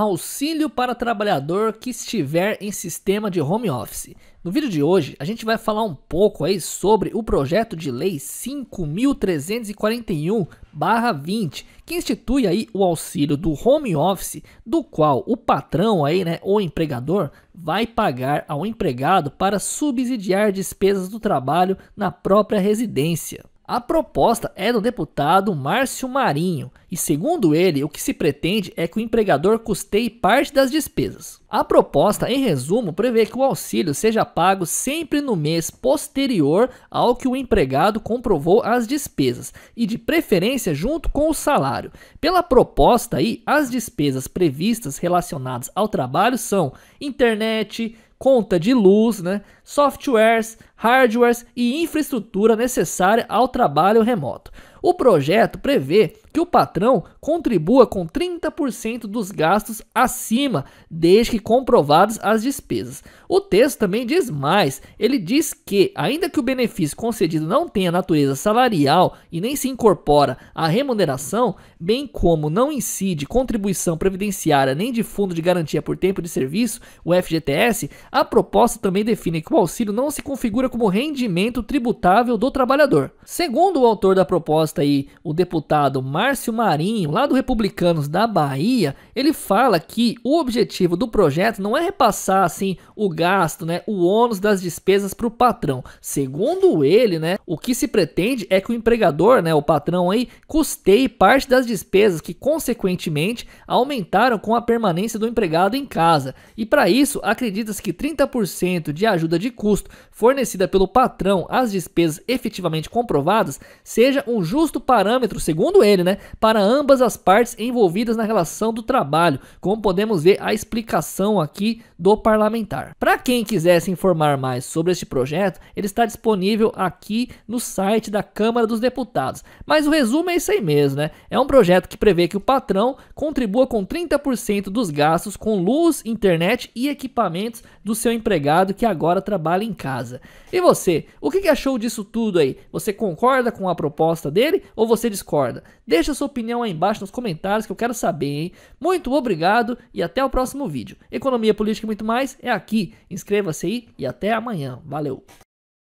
Auxílio para trabalhador que estiver em sistema de home office. No vídeo de hoje, a gente vai falar um pouco aí sobre o projeto de lei 5341/20, que institui aí o auxílio do home office, do qual o patrão aí, né, ou empregador vai pagar ao empregado para subsidiar despesas do trabalho na própria residência. A proposta é do deputado Márcio Marinho e, segundo ele, o que se pretende é que o empregador custeie parte das despesas. A proposta, em resumo, prevê que o auxílio seja pago sempre no mês posterior ao que o empregado comprovou as despesas e, de preferência, junto com o salário. Pela proposta, aí, as despesas previstas relacionadas ao trabalho são internet, conta de luz, né, softwares, hardwares e infraestrutura necessária ao trabalho remoto. O projeto prevê que o patrão contribua com 30% dos gastos acima, desde que comprovadas as despesas. O texto também diz mais: ele diz que, ainda que o benefício concedido não tenha natureza salarial e nem se incorpora à remuneração, bem como não incide contribuição previdenciária nem de fundo de garantia por tempo de serviço, o FGTS, a proposta também define que o auxílio não se configura como rendimento tributável do trabalhador. Segundo o autor da proposta aí, o deputado Márcio Marinho, lá do Republicanos da Bahia, ele fala que o objetivo do projeto não é repassar assim o gasto, né, o ônus das despesas para o patrão. Segundo ele, né, o que se pretende é que o empregador, né, o patrão aí, custeie parte das despesas que consequentemente aumentaram com a permanência do empregado em casa. E para isso, acredita-se que 30% de ajuda de custo fornecida pelo patrão as despesas efetivamente comprovadas seja um justo parâmetro, segundo ele, né, para ambas as partes envolvidas na relação do trabalho, como podemos ver a explicação aqui do parlamentar. Para quem quiser se informar mais sobre este projeto, ele está disponível aqui no site da Câmara dos Deputados. Mas o resumo é isso aí mesmo, né? É um projeto que prevê que o patrão contribua com 30% dos gastos com luz, internet e equipamentos do seu empregado que agora trabalha em casa. E você, o que achou disso tudo aí? Você concorda com a proposta dele ou você discorda? Deixa sua opinião aí embaixo nos comentários que eu quero saber, hein? Muito obrigado e até o próximo vídeo. Economia, política e muito mais é aqui. Inscreva-se aí e até amanhã. Valeu!